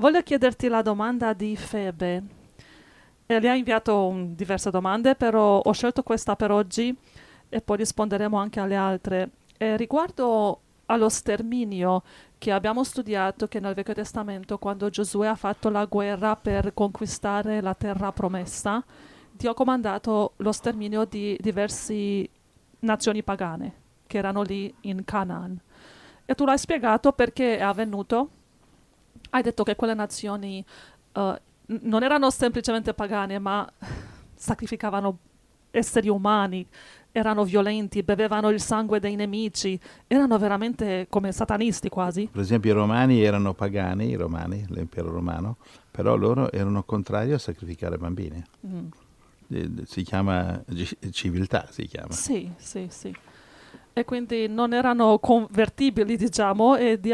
Voglio chiederti la domanda di Febe. Eh, le ha inviato um, diverse domande, però ho scelto questa per oggi e poi risponderemo anche alle altre. Eh, riguardo allo sterminio che abbiamo studiato che nel Vecchio Testamento, quando Giosuè ha fatto la guerra per conquistare la terra promessa, Dio ha comandato lo sterminio di diverse nazioni pagane che erano lì in Canaan. E tu l'hai spiegato perché è avvenuto hai detto che quelle nazioni uh, non erano semplicemente pagane, ma sacrificavano esseri umani, erano violenti, bevevano il sangue dei nemici, erano veramente come satanisti quasi. Per esempio i romani erano pagani, i romani, l'impero romano, però loro erano contrari a sacrificare bambini. Mm. Eh, si chiama civiltà, si chiama. Sì, sì, sì. E quindi non erano convertibili, diciamo, e di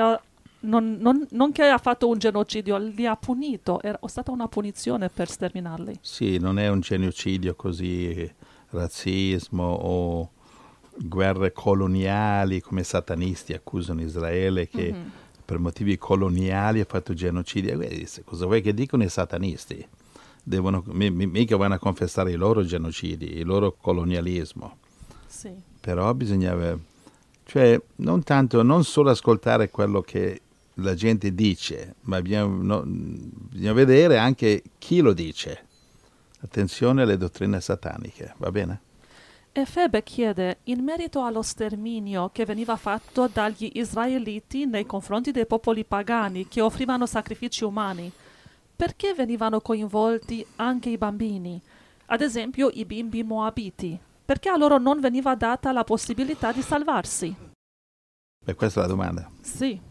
non, non, non, che ha fatto un genocidio, li ha punito, è stata una punizione per sterminarli. Sì, non è un genocidio così, razzismo o guerre coloniali come i satanisti accusano Israele che mm-hmm. per motivi coloniali ha fatto genocidi. Eh, cosa vuoi che dicono i satanisti? Devono, mica vanno a confessare i loro genocidi, il loro colonialismo. Sì. Però bisognava cioè non tanto, non solo ascoltare quello che la gente dice, ma bisogna, no, bisogna vedere anche chi lo dice. Attenzione alle dottrine sataniche, va bene? E Febe chiede, in merito allo sterminio che veniva fatto dagli israeliti nei confronti dei popoli pagani che offrivano sacrifici umani, perché venivano coinvolti anche i bambini, ad esempio i bimbi moabiti? Perché a loro non veniva data la possibilità di salvarsi? E questa è la domanda. Sì.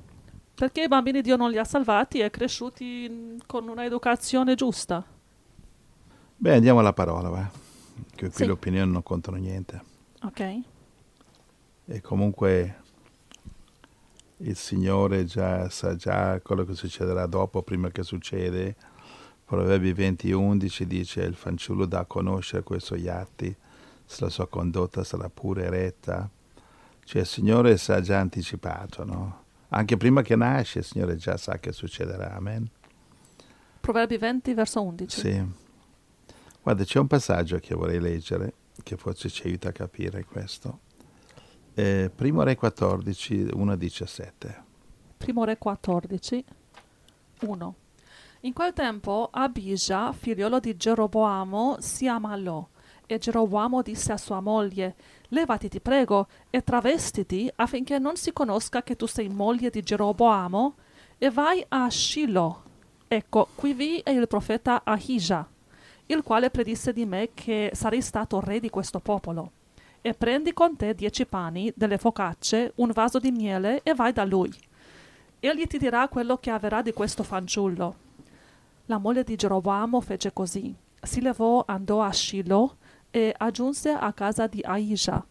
Perché i bambini Dio non li ha salvati e cresciuti con un'educazione giusta. Beh, andiamo alla parola, va. Che qui sì. le opinioni non contano niente. Ok. E comunque il Signore già sa già quello che succederà dopo, prima che succede. Proverbi 20:11 dice il fanciullo dà a conoscere quei suoi atti, se la sua condotta sarà pure retta. Cioè il Signore sa già anticipato, no? Anche prima che nasce il Signore già sa che succederà. Amen. Proverbi 20, verso 11. Sì. Guarda, c'è un passaggio che vorrei leggere, che forse ci aiuta a capire questo. Eh, primo Re 14, 1 a 17. Primo Re 14, 1. In quel tempo Abija, figliolo di Geroboamo, si ammalò e Geroboamo disse a sua moglie, Levati ti prego e travestiti affinché non si conosca che tu sei moglie di Geroboamo, e vai a Shiloh. Ecco, qui vi è il profeta Ahijah, il quale predisse di me che sarei stato re di questo popolo. E prendi con te dieci pani, delle focacce, un vaso di miele e vai da lui. Egli ti dirà quello che avverrà di questo fanciullo. La moglie di Geroboamo fece così. Si levò, andò a Shiloh e aggiunse a casa di Aisha.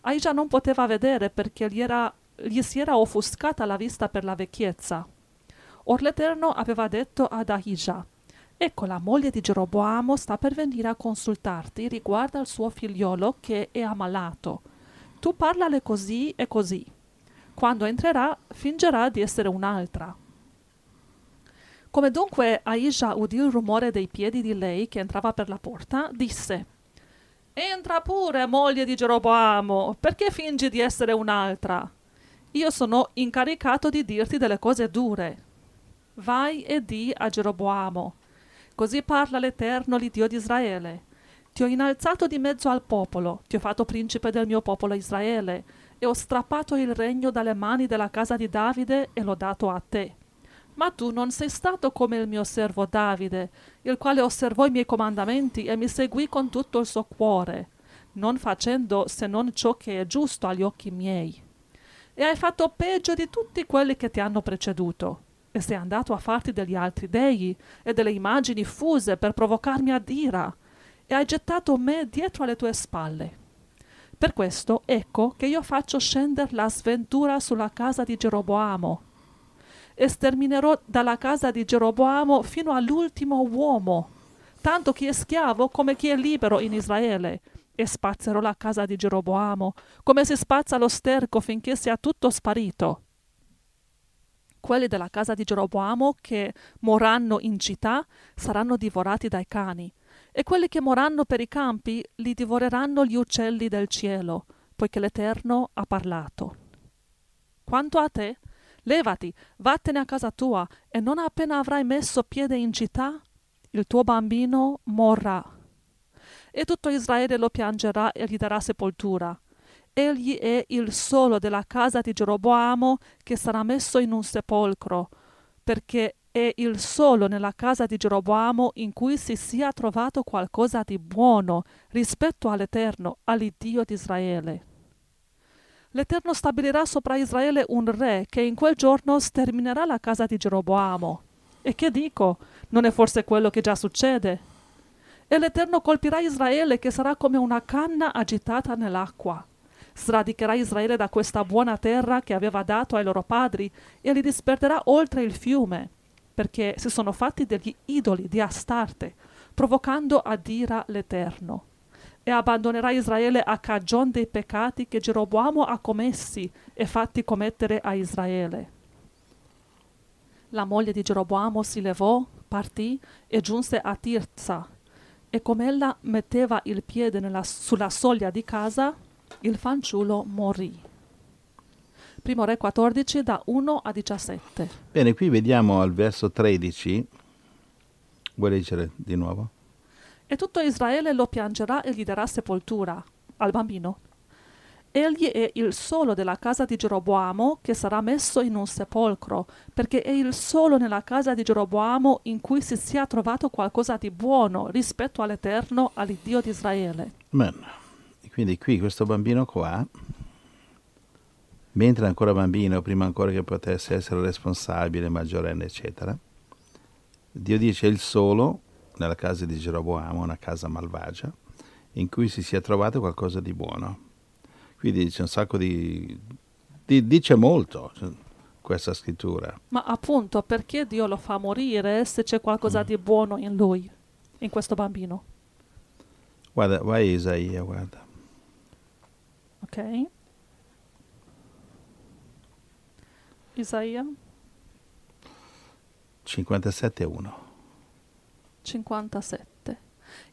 Aisha non poteva vedere perché gli, era, gli si era offuscata la vista per la vecchiezza. Or l'Eterno aveva detto ad Aisha Ecco, la moglie di Geroboamo sta per venire a consultarti riguardo al suo figliolo che è ammalato. Tu parlale così e così. Quando entrerà, fingerà di essere un'altra. Come dunque Aisha udì il rumore dei piedi di lei che entrava per la porta, disse Entra pure, moglie di Geroboamo, perché fingi di essere un'altra? Io sono incaricato di dirti delle cose dure. Vai e di a Geroboamo. Così parla l'Eterno, l'Iddio di Israele. Ti ho innalzato di mezzo al popolo, ti ho fatto principe del mio popolo Israele, e ho strappato il regno dalle mani della casa di Davide e l'ho dato a te. Ma tu non sei stato come il mio servo Davide, il quale osservò i miei comandamenti e mi seguì con tutto il suo cuore, non facendo se non ciò che è giusto agli occhi miei. E hai fatto peggio di tutti quelli che ti hanno preceduto, e sei andato a farti degli altri dei e delle immagini fuse per provocarmi ad ira, e hai gettato me dietro alle tue spalle. Per questo ecco che io faccio scendere la sventura sulla casa di Geroboamo, e sterminerò dalla casa di Geroboamo fino all'ultimo uomo, tanto chi è schiavo come chi è libero in Israele. E spazzerò la casa di Geroboamo, come si spazza lo sterco finché sia tutto sparito. Quelli della casa di Geroboamo che moranno in città saranno divorati dai cani, e quelli che moranno per i campi li divoreranno gli uccelli del cielo, poiché l'Eterno ha parlato. Quanto a te, Levati, vattene a casa tua, e non appena avrai messo piede in città, il tuo bambino morrà. E tutto Israele lo piangerà e gli darà sepoltura. Egli è il solo della casa di Geroboamo che sarà messo in un sepolcro, perché è il solo nella casa di Geroboamo in cui si sia trovato qualcosa di buono rispetto all'Eterno, all'Iddio di Israele l'Eterno stabilirà sopra Israele un re che in quel giorno sterminerà la casa di Geroboamo. E che dico? Non è forse quello che già succede? E l'Eterno colpirà Israele che sarà come una canna agitata nell'acqua. Sradicherà Israele da questa buona terra che aveva dato ai loro padri e li disperderà oltre il fiume, perché si sono fatti degli idoli di Astarte, provocando ad ira l'Eterno e abbandonerà Israele a cagion dei peccati che Geroboamo ha commessi e fatti commettere a Israele. La moglie di Geroboamo si levò, partì e giunse a Tirza. E come ella metteva il piede nella, sulla soglia di casa, il fanciullo morì. Primo Re 14 da 1 a 17. Bene, qui vediamo al verso 13. Vuoi leggere di nuovo? e tutto Israele lo piangerà e gli darà sepoltura al bambino. Egli è il solo della casa di Geroboamo che sarà messo in un sepolcro, perché è il solo nella casa di Geroboamo in cui si sia trovato qualcosa di buono rispetto all'Eterno, all'Iddio di Israele. Bene. Quindi qui questo bambino qua, mentre ancora bambino, prima ancora che potesse essere responsabile, maggiorenne, eccetera, Dio dice il solo nella casa di Geroboamo, una casa malvagia, in cui si sia trovato qualcosa di buono. Quindi c'è un sacco di... di dice molto cioè, questa scrittura. Ma appunto perché Dio lo fa morire se c'è qualcosa mm. di buono in lui, in questo bambino? Guarda, vai Isaia, guarda. Ok. Isaia 57 1. 57.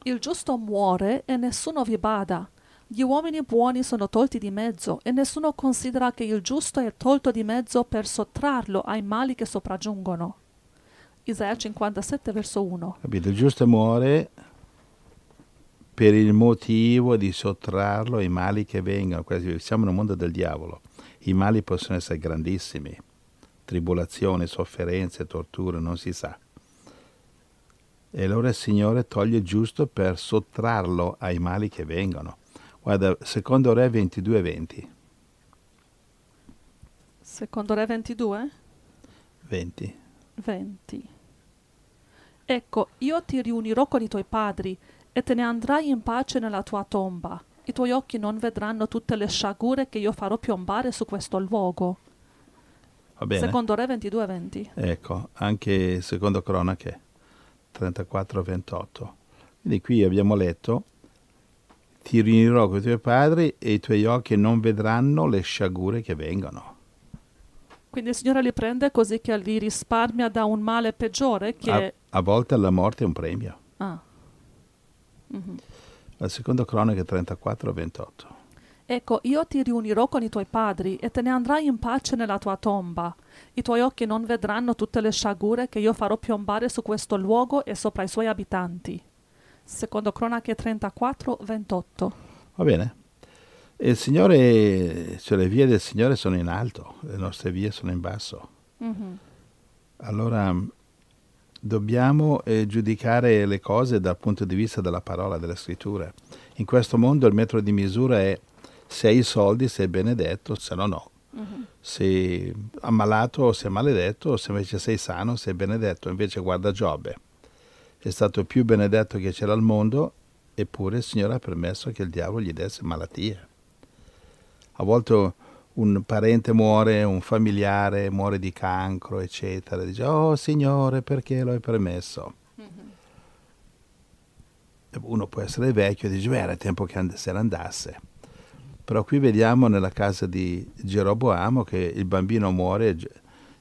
Il giusto muore e nessuno vi bada. Gli uomini buoni sono tolti di mezzo e nessuno considera che il giusto è tolto di mezzo per sottrarlo ai mali che sopraggiungono. Isaia 57 verso 1. Capito? Il giusto muore per il motivo di sottrarlo ai mali che vengono. Siamo in un mondo del diavolo. I mali possono essere grandissimi. Tribolazione, sofferenze, torture, non si sa. E allora il Signore toglie giusto per sottrarlo ai mali che vengono. Guarda, secondo Re 22, 20. Secondo Re 22? 20. 20. Ecco, io ti riunirò con i tuoi padri e te ne andrai in pace nella tua tomba. I tuoi occhi non vedranno tutte le sciagure che io farò piombare su questo luogo. Va bene. Secondo Re 22:20. Ecco, anche secondo Cronache. 34-28. Quindi qui abbiamo letto, ti riunirò con i tuoi padri e i tuoi occhi non vedranno le sciagure che vengono. Quindi il Signore li prende così che li risparmia da un male peggiore che... A, a volte la morte è un premio. Ah. Mm-hmm. La seconda cronaca 34-28. Ecco, io ti riunirò con i tuoi padri e te ne andrai in pace nella tua tomba. I tuoi occhi non vedranno tutte le sciagure che io farò piombare su questo luogo e sopra i suoi abitanti. Secondo Cronache 34, 28. Va bene. Il Signore, cioè le vie del Signore sono in alto, le nostre vie sono in basso. Mm-hmm. Allora dobbiamo eh, giudicare le cose dal punto di vista della parola, delle scritture. In questo mondo il metro di misura è se hai i soldi sei benedetto, se no no. uh mm-hmm. Sei ammalato sei maledetto, se invece sei sano sei benedetto. Invece guarda Giobbe, è stato più benedetto che c'era al mondo, eppure il Signore ha permesso che il diavolo gli desse malattie. A volte un parente muore, un familiare muore di cancro, eccetera. e Dice, oh Signore, perché lo hai permesso? Mm-hmm. Uno può essere vecchio e dice, beh, era tempo che se ne andasse però qui vediamo nella casa di Geroboamo che il bambino muore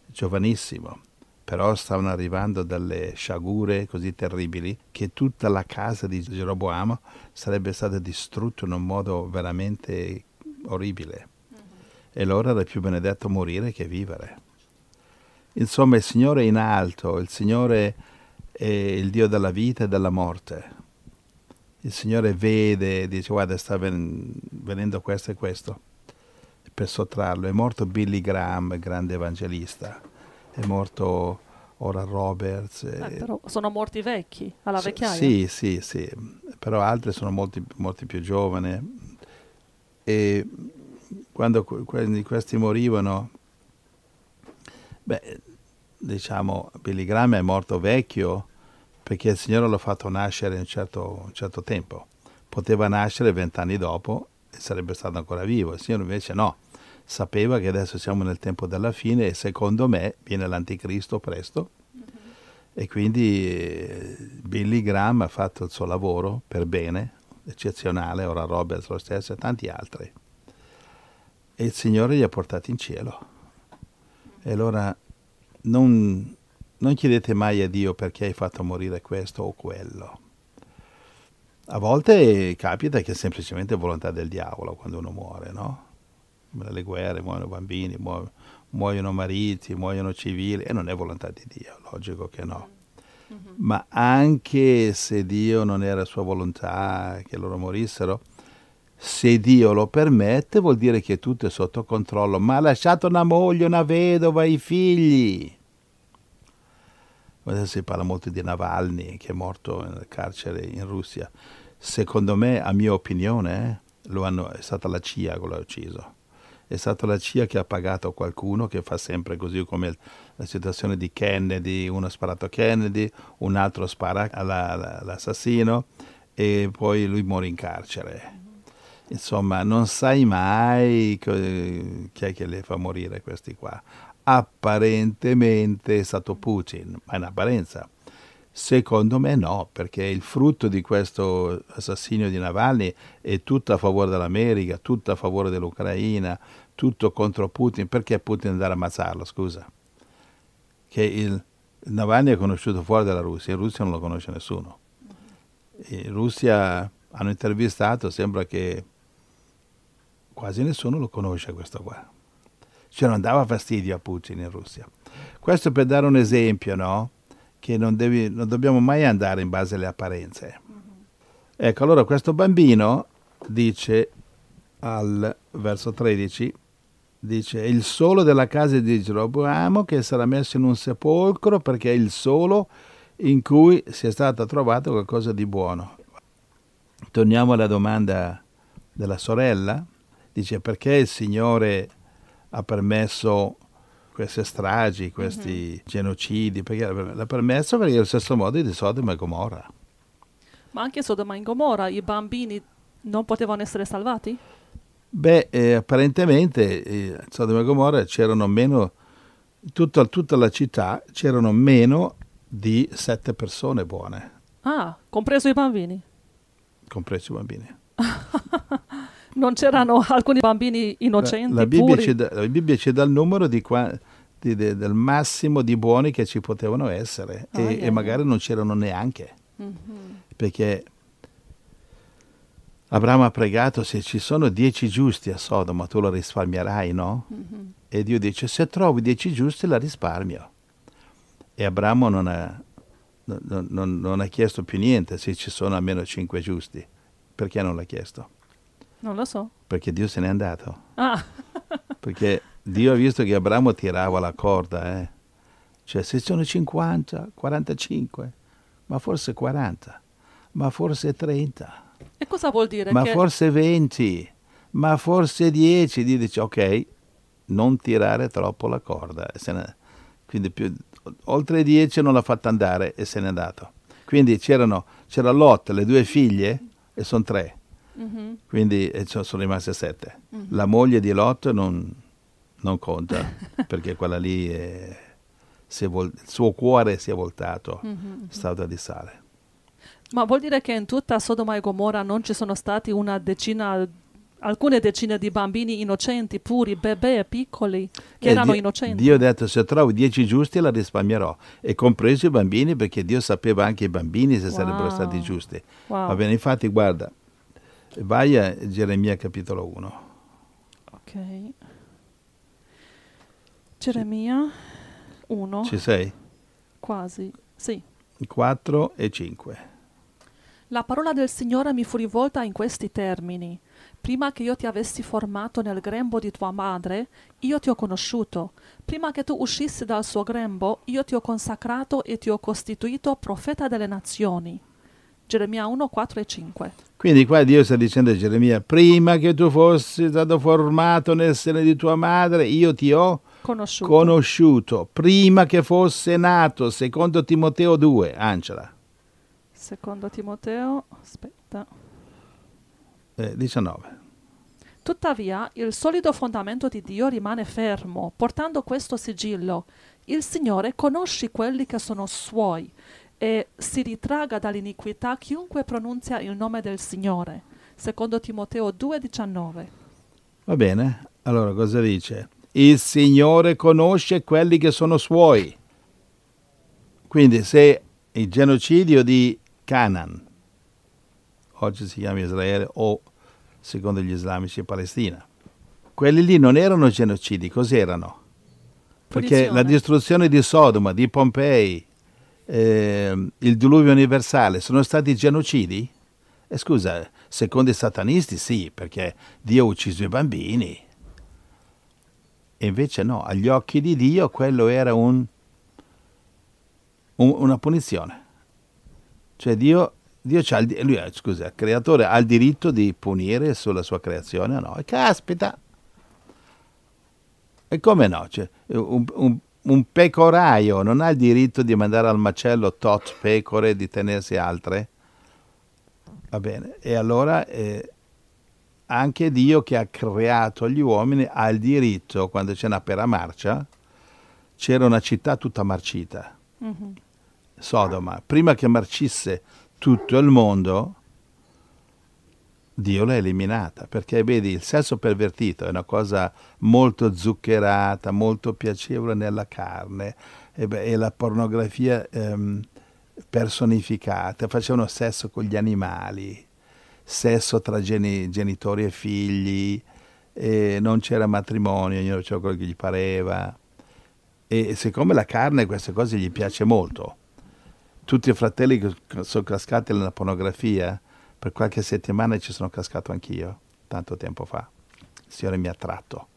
giovanissimo, però stavano arrivando delle sciagure così terribili che tutta la casa di Geroboamo sarebbe stata distrutta in un modo veramente orribile. Mm-hmm. E allora era più benedetto morire che vivere. Insomma, il Signore è in alto, il Signore è il Dio della vita e della morte, il Signore vede, dice guarda sta venendo questo e questo, per sottrarlo. È morto Billy Graham, grande evangelista, è morto Ora Roberts. Eh, eh, però sono morti vecchi, alla vecchiaia. Sì, sì, sì, però altri sono molti, molti più giovani. E quando questi morivano, beh, diciamo, Billy Graham è morto vecchio, perché il Signore l'ha fatto nascere in un certo, un certo tempo. Poteva nascere vent'anni dopo e sarebbe stato ancora vivo, il Signore invece no. Sapeva che adesso siamo nel tempo della fine e secondo me viene l'anticristo presto mm-hmm. e quindi eh, Billy Graham ha fatto il suo lavoro per bene, eccezionale, ora Roberts lo stesso e tanti altri. E il Signore li ha portati in cielo. E allora non non chiedete mai a Dio perché hai fatto morire questo o quello. A volte capita che è semplicemente volontà del diavolo quando uno muore, no? Come nelle guerre muoiono bambini, muoiono, muoiono mariti, muoiono civili, e non è volontà di Dio, logico che no. Mm-hmm. Ma anche se Dio non era sua volontà che loro morissero, se Dio lo permette vuol dire che tutto è sotto controllo, ma ha lasciato una moglie, una vedova, i figli si parla molto di Navalny che è morto nel carcere in Russia, secondo me, a mia opinione, hanno, è stata la CIA che l'ha ucciso. È stata la CIA che ha pagato qualcuno che fa sempre così come la situazione di Kennedy, uno ha sparato a Kennedy, un altro spara all'assassino e poi lui muore in carcere. Insomma, non sai mai chi è che le fa morire questi qua apparentemente è stato Putin, ma in apparenza. Secondo me no, perché il frutto di questo assassino di Navalny è tutto a favore dell'America, tutto a favore dell'Ucraina, tutto contro Putin. Perché Putin andare a ammazzarlo, scusa? Che il Navalny è conosciuto fuori dalla Russia, in Russia non lo conosce nessuno. In Russia hanno intervistato, sembra che quasi nessuno lo conosce questo qua cioè non dava fastidio a Putin in Russia. Questo per dare un esempio, no? Che non, devi, non dobbiamo mai andare in base alle apparenze. Mm-hmm. Ecco, allora questo bambino dice al verso 13, dice il solo della casa di Geroboamo che sarà messo in un sepolcro perché è il solo in cui sia stato trovato qualcosa di buono. Torniamo alla domanda della sorella, dice perché il Signore ha permesso queste stragi, questi mm-hmm. genocidi, perché l'ha permesso perché è lo stesso modo di Sodoma e Gomorra. Ma anche Sodoma e Gomorra, i bambini non potevano essere salvati? Beh, eh, apparentemente eh, Sodoma e Gomorra c'erano meno, tutta, tutta la città c'erano meno di sette persone buone. Ah, compreso i bambini? Compreso i bambini. non c'erano alcuni bambini innocenti. La, la, Bibbia, ci dà, la Bibbia, ci dà, il numero di qua, di, de, del massimo di buoni che ci potevano essere oh, e, yeah. e, magari non c'erano neanche. Mm-hmm. Perché Abramo ha pregato se ci sono dieci giusti a Sodoma tu la risparmierai, no? Mm-hmm. E Dio dice se trovi dieci giusti la risparmio. E Abramo non ha, non, non, non ha chiesto più niente se ci sono almeno cinque giusti. Perché non l'ha chiesto? Non lo so. Perché Dio se n'è andato. Ah. perché Dio ha visto che Abramo tirava la corda, eh. Cioè, se sono 50, 45, ma forse 40, ma forse 30. E cosa vuol dire? Ma che... forse 20, ma forse 10. Dio dice, ok, non tirare troppo la corda. Quindi più, oltre 10 non l'ha fatta andare e se n'è andato. Quindi c'era Lot, le due figlie, e sono tre Mm-hmm. Quindi cioè, sono rimaste sette. Mm-hmm. La moglie di Lot non, non conta, perché quella lì è, vol- il suo cuore si è voltato, mm-hmm. stata di sale. Ma vuol dire che in tutta Sodoma e Gomorra non ci sono stati una decina alcune decine di bambini innocenti, puri, bebè, piccoli, che eh, erano Dio, innocenti. Dio ha detto, se trovo dieci giusti la risparmierò, e compreso i bambini, perché Dio sapeva anche i bambini se wow. sarebbero stati giusti. Wow. Va bene, infatti, guarda, Vai a Geremia capitolo 1. Ok. Geremia 1. Ci sei? Quasi, sì. 4 e 5. La parola del Signore mi fu rivolta in questi termini. Prima che io ti avessi formato nel grembo di tua madre, io ti ho conosciuto. Prima che tu uscissi dal suo grembo, io ti ho consacrato e ti ho costituito profeta delle nazioni. Geremia 1, 4 e 5. Quindi qua Dio sta dicendo a Geremia, prima che tu fossi stato formato nel seno di tua madre, io ti ho conosciuto, conosciuto prima che fosse nato, secondo Timoteo 2, Angela. Secondo Timoteo, aspetta. Eh, 19. Tuttavia, il solido fondamento di Dio rimane fermo, portando questo sigillo. Il Signore conosce quelli che sono suoi e si ritraga dall'iniquità chiunque pronuncia il nome del Signore. Secondo Timoteo 2,19. Va bene, allora cosa dice? Il Signore conosce quelli che sono suoi. Quindi se il genocidio di Canaan, oggi si chiama Israele o secondo gli islamici Palestina, quelli lì non erano genocidi, cos'erano? Perché Punizione. la distruzione di Sodoma, di Pompei, eh, il diluvio universale sono stati genocidi? Eh, scusa, secondo i satanisti sì, perché Dio ha ucciso i bambini. E invece no, agli occhi di Dio quello era un, un, una punizione. Cioè Dio, Dio il, lui, scusa, il creatore ha il diritto di punire sulla sua creazione o no? E caspita! E come no? Cioè, un, un, un pecoraio non ha il diritto di mandare al macello tot pecore e di tenersi altre? Va bene, e allora eh, anche Dio che ha creato gli uomini ha il diritto, quando c'è una pera marcia, c'era una città tutta marcita, mm-hmm. Sodoma, prima che marcisse tutto il mondo, Dio l'ha eliminata, perché vedi, il sesso pervertito è una cosa molto zuccherata, molto piacevole nella carne, e, beh, e la pornografia ehm, personificata, facevano sesso con gli animali, sesso tra geni, genitori e figli, e non c'era matrimonio, ognuno faceva quello che gli pareva. E siccome la carne queste cose gli piace molto, tutti i fratelli che sono cascati nella pornografia, per qualche settimana ci sono cascato anch'io, tanto tempo fa. Il Signore mi ha tratto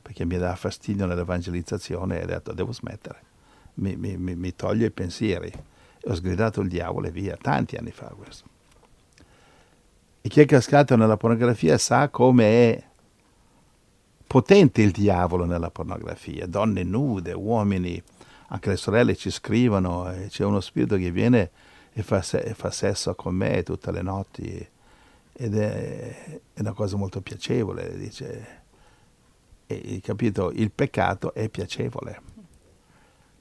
perché mi dava fastidio nell'evangelizzazione e ho detto devo smettere, mi, mi, mi toglio i pensieri. E ho sgridato il diavolo e via, tanti anni fa questo. E chi è cascato nella pornografia sa come è potente il diavolo nella pornografia, donne nude, uomini, anche le sorelle ci scrivono, c'è uno spirito che viene e fa, se, fa sesso con me tutte le notti ed è, è una cosa molto piacevole, dice. E, capito? Il peccato è piacevole.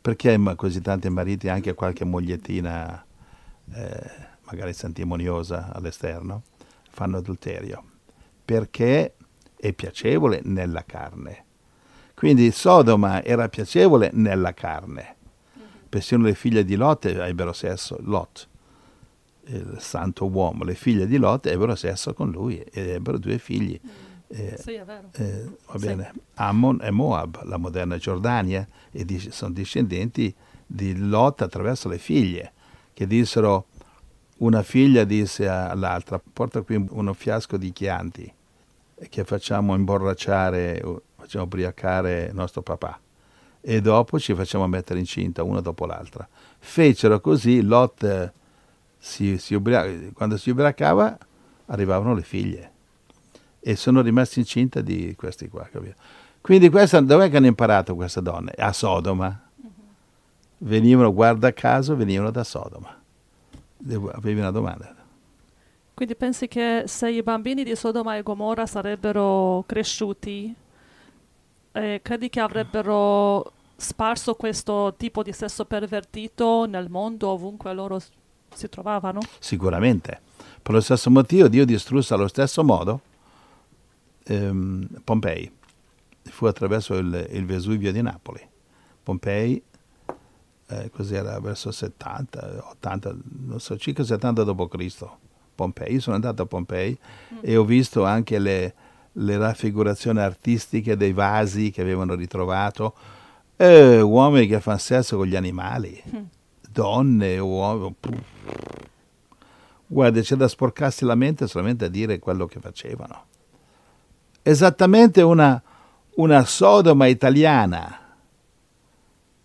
Perché così tanti mariti, anche qualche mogliettina, eh, magari santimoniosa all'esterno, fanno adulterio? Perché è piacevole nella carne. Quindi Sodoma era piacevole nella carne persino le figlie di Lot ebbero sesso, Lot, il santo uomo, le figlie di Lot ebbero sesso con lui ed ebbero due figli. Mm. Eh, sì, è vero. Eh, va bene. Sì. Ammon e Moab, la moderna Giordania, e dis- sono discendenti di Lot attraverso le figlie, che dissero, una figlia disse all'altra, porta qui uno fiasco di chianti che facciamo imborracciare, facciamo ubriacare nostro papà e dopo ci facciamo mettere incinta una dopo l'altra. Fecero così, Lot eh, si, si ubri- quando si ubriacava arrivavano le figlie e sono rimaste incinte di questi qua. Capito? Quindi questa, dov'è che hanno imparato queste donne? A Sodoma. Mm-hmm. Venivano, guarda caso, venivano da Sodoma. avevi una domanda? Quindi pensi che se i bambini di Sodoma e Gomorra sarebbero cresciuti eh, credi che avrebbero sparso questo tipo di sesso pervertito nel mondo ovunque loro si trovavano? Sicuramente. Per lo stesso motivo Dio distrusse allo stesso modo ehm, Pompei. Fu attraverso il, il, Vesuvio di Napoli. Pompei, eh, era verso 70, 80, non so, circa 70 d.C. Pompei. Io sono andato a Pompei mm. e ho visto anche le, le raffigurazioni artistiche dei vasi che avevano ritrovato, eh, uomini che fanno sesso con gli animali, mm. donne, uomini. Guarda, c'è da sporcarsi la mente solamente a dire quello che facevano. Esattamente una, una Sodoma italiana.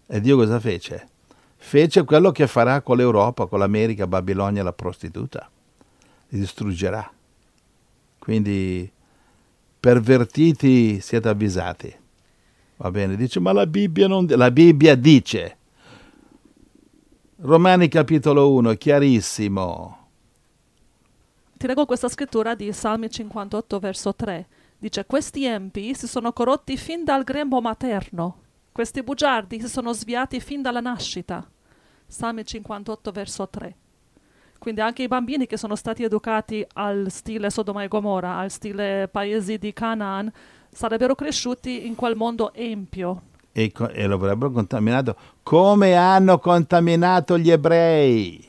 E Dio cosa fece? Fece quello che farà con l'Europa, con l'America, Babilonia, la prostituta. Li distruggerà. Quindi pervertiti siete avvisati. Va bene, dice, ma la Bibbia, non, dice... la Bibbia dice. Romani capitolo 1, chiarissimo. Ti leggo questa scrittura di Salmi 58, verso 3. Dice, questi empi si sono corrotti fin dal grembo materno, questi bugiardi si sono sviati fin dalla nascita. Salmi 58, verso 3. Quindi anche i bambini che sono stati educati al stile Sodoma e Gomorra, al stile paesi di Canaan, sarebbero cresciuti in quel mondo empio. E, e lo avrebbero contaminato come hanno contaminato gli ebrei.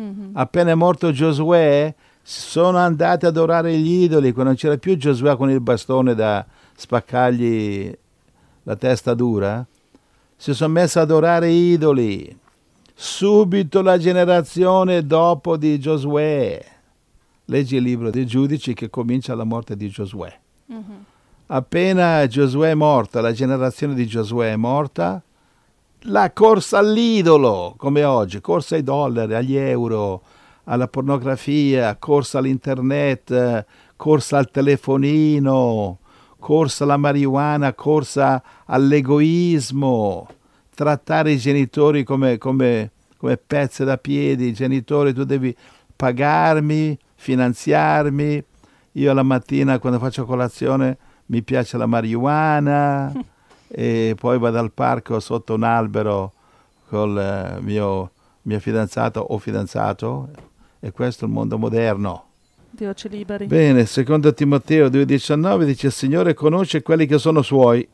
Mm-hmm. Appena è morto Giosuè, sono andati ad adorare gli idoli, quando non c'era più Giosuè con il bastone da spaccargli la testa dura, si sono messi ad adorare idoli subito la generazione dopo di Giosuè. Leggi il libro dei giudici che comincia la morte di Giosuè. Mm-hmm. Appena Giosuè è morta, la generazione di Giosuè è morta, la corsa all'idolo, come oggi, corsa ai dollari, agli euro, alla pornografia, corsa all'internet, corsa al telefonino, corsa alla marijuana, corsa all'egoismo trattare i genitori come, come, come pezze da piedi, genitori tu devi pagarmi, finanziarmi, io la mattina quando faccio colazione mi piace la marijuana e poi vado al parco sotto un albero col eh, mio mia fidanzata o fidanzato e questo è il mondo moderno. Dio ci liberi. Bene, secondo Timoteo 2,19 dice il Signore conosce quelli che sono suoi.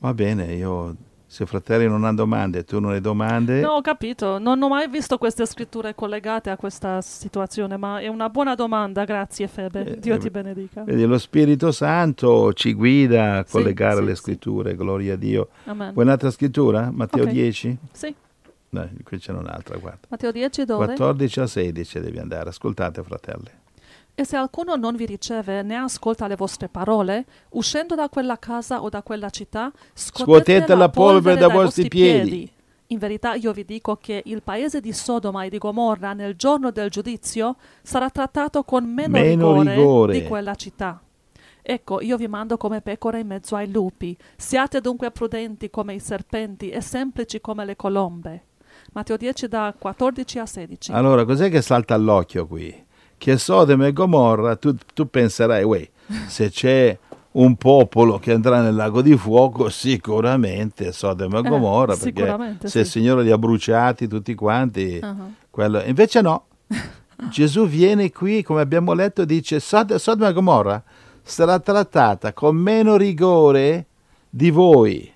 Va bene, io se fratelli non hanno domande, tu non hai domande. No, ho capito, non ho mai visto queste scritture collegate a questa situazione, ma è una buona domanda, grazie Febe, eh, Dio eh, ti benedica. Vedi, lo Spirito Santo ci guida a collegare sì, le scritture, sì. gloria a Dio. Amen. Vuoi un'altra scrittura? Matteo okay. 10? Sì. No, qui c'è un'altra, guarda. Matteo 10 dove? 14 a 16 devi andare, ascoltate fratelli. E se alcuno non vi riceve né ascolta le vostre parole, uscendo da quella casa o da quella città, scuotete, scuotete la polvere dai, dai vostri piedi. piedi. In verità io vi dico che il paese di Sodoma e di Gomorra nel giorno del giudizio sarà trattato con meno, meno rigore, rigore di quella città. Ecco, io vi mando come pecore in mezzo ai lupi. Siate dunque prudenti come i serpenti e semplici come le colombe. Matteo 10 da 14 a 16. Allora, cos'è che salta all'occhio qui? che è Sodome e Gomorra, tu, tu penserai, uè, se c'è un popolo che andrà nel lago di fuoco, sicuramente Sodome e eh, Gomorra, eh, perché se sì. il Signore li ha bruciati tutti quanti, uh-huh. quello... invece no. Gesù viene qui, come abbiamo letto, dice Sodoma e Gomorra sarà trattata con meno rigore di voi.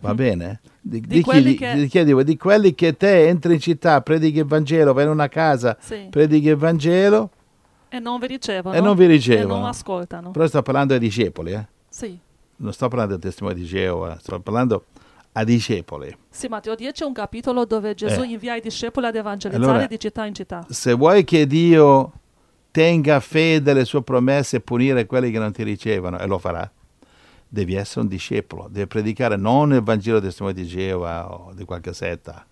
Va mm. bene? Di, di, di, chi, che... chiedevo, di, quelli che te entri in città, predichi il Vangelo, vai in una casa, sì. predichi il Vangelo e non vi ricevono e non vi ricevono. E non ascoltano. Però sto parlando ai discepoli, eh? Sì. Non sto parlando ai testimoni di Geova, sto parlando a discepoli. Sì, Matteo 10 è un capitolo dove Gesù eh. invia i discepoli ad evangelizzare allora, di città in città. Se vuoi che Dio tenga fede alle sue promesse e punire quelli che non ti ricevono, e lo farà, devi essere un discepolo, devi predicare non il Vangelo del Signore di Geova o di qualche setta,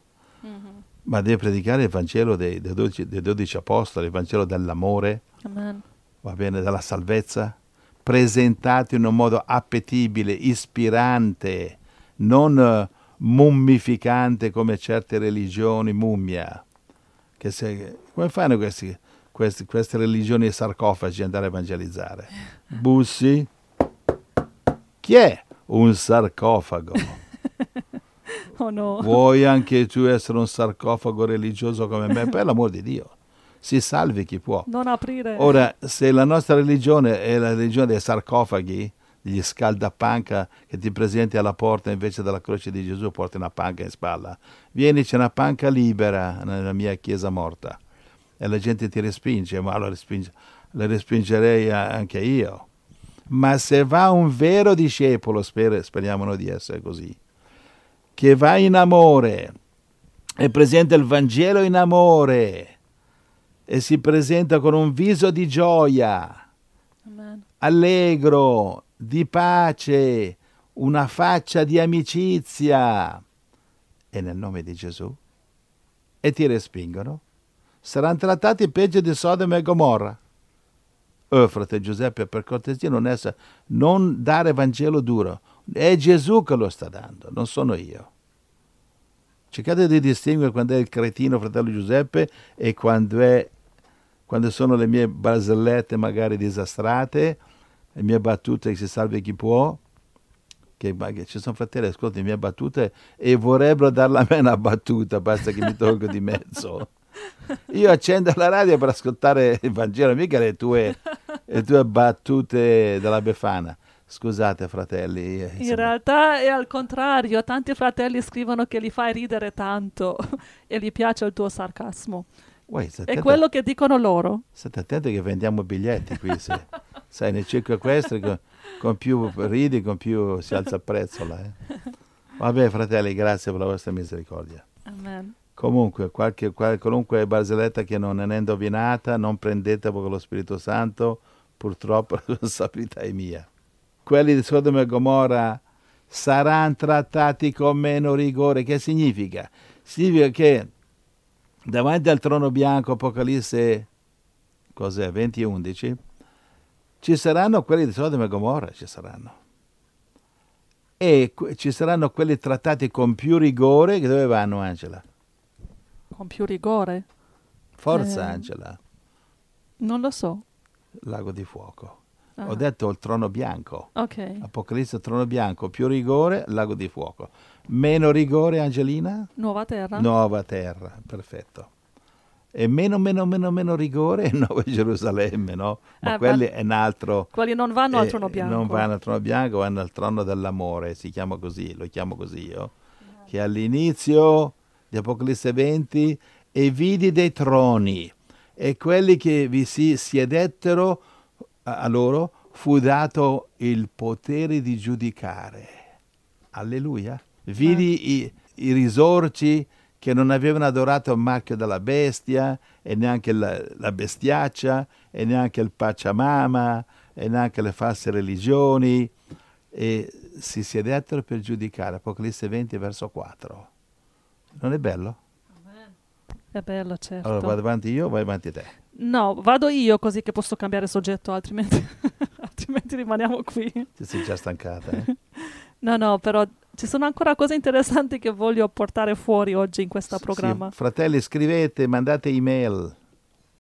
mm-hmm. ma devi predicare il Vangelo dei, dei, 12, dei 12 apostoli, il Vangelo dell'amore, Amen. va bene, della salvezza, presentato in un modo appetibile, ispirante, non eh, mummificante come certe religioni mummia. Se, come fanno questi, questi, queste religioni sarcofagi ad andare a evangelizzare? Bussi? Chi è un sarcofago? oh no. Vuoi anche tu essere un sarcofago religioso come me? Per l'amor di Dio si salvi chi può. Non aprire. Ora, se la nostra religione è la religione dei sarcofaghi, degli scaldapanca che ti presenti alla porta invece della croce di Gesù, porti una panca in spalla. Vieni, c'è una panca libera nella mia chiesa morta. E la gente ti respinge, ma la, respinge, la respingerei anche io ma se va un vero discepolo, sper- speriamo di essere così, che va in amore e presenta il Vangelo in amore e si presenta con un viso di gioia, Amen. allegro, di pace, una faccia di amicizia, e nel nome di Gesù, e ti respingono, saranno trattati peggio di Sodoma e Gomorra eh, frate Giuseppe, per cortesia non essa, non dare Vangelo duro. È Gesù che lo sta dando, non sono io. Cercate di distinguere quando è il cretino, fratello Giuseppe, e quando, è, quando sono le mie barzellette magari disastrate, le mie battute che si salve chi può, che, che ci sono fratelli che ascoltano le mie battute e vorrebbero darla a me una battuta, basta che mi tolgo di mezzo. Io accendo la radio per ascoltare il Vangelo, mica le tue, le tue battute della Befana. Scusate fratelli. Io, eh, In realtà è al contrario, tanti fratelli scrivono che li fai ridere tanto e gli piace il tuo sarcasmo. Uè, è quello che dicono loro. State attenti che vendiamo biglietti qui, se, sai, nel circo equestre con, con, più ridi, con più si alza il prezzo là. Eh. Vabbè fratelli, grazie per la vostra misericordia. Amen. Comunque, qualche, qual, qualunque barzelletta che non è indovinata, non prendete perché lo Spirito Santo, purtroppo la responsabilità è mia. Quelli di Sodoma e Gomorra saranno trattati con meno rigore. Che significa? Significa che davanti al trono bianco, Apocalisse cos'è, 20 e 11, ci saranno quelli di Sodoma e Gomorra, ci saranno. E ci saranno quelli trattati con più rigore, dove vanno Angela? con più rigore. Forza, eh, Angela. Non lo so. Lago di fuoco. Ah. Ho detto il trono bianco. Ok. Apocalisse, trono bianco, più rigore, lago di fuoco. Meno rigore, Angelina? Nuova terra. Nuova terra, perfetto. E meno, meno, meno, meno rigore, Nuova Gerusalemme, no? Ma eh, quelli è un altro... Quelli non vanno al eh, trono bianco. Non vanno al trono bianco, vanno al trono dell'amore, si chiama così, lo chiamo così io. Che all'inizio di Apocalisse 20, e vidi dei troni, e quelli che vi si siedettero a loro fu dato il potere di giudicare. Alleluia. Vidi i, i risorci che non avevano adorato il marchio della bestia e neanche la, la bestiaccia e neanche il pacciamama e neanche le false religioni e si siedettero per giudicare. Apocalisse 20 verso 4. Non è bello? È bello, certo. Allora vado avanti io o vai avanti te? No, vado io così che posso cambiare soggetto, altrimenti, altrimenti rimaniamo qui. Ti sei già stancata, eh? no, no, però ci sono ancora cose interessanti che voglio portare fuori oggi in questo sì, programma. Sì. Fratelli, scrivete, mandate email.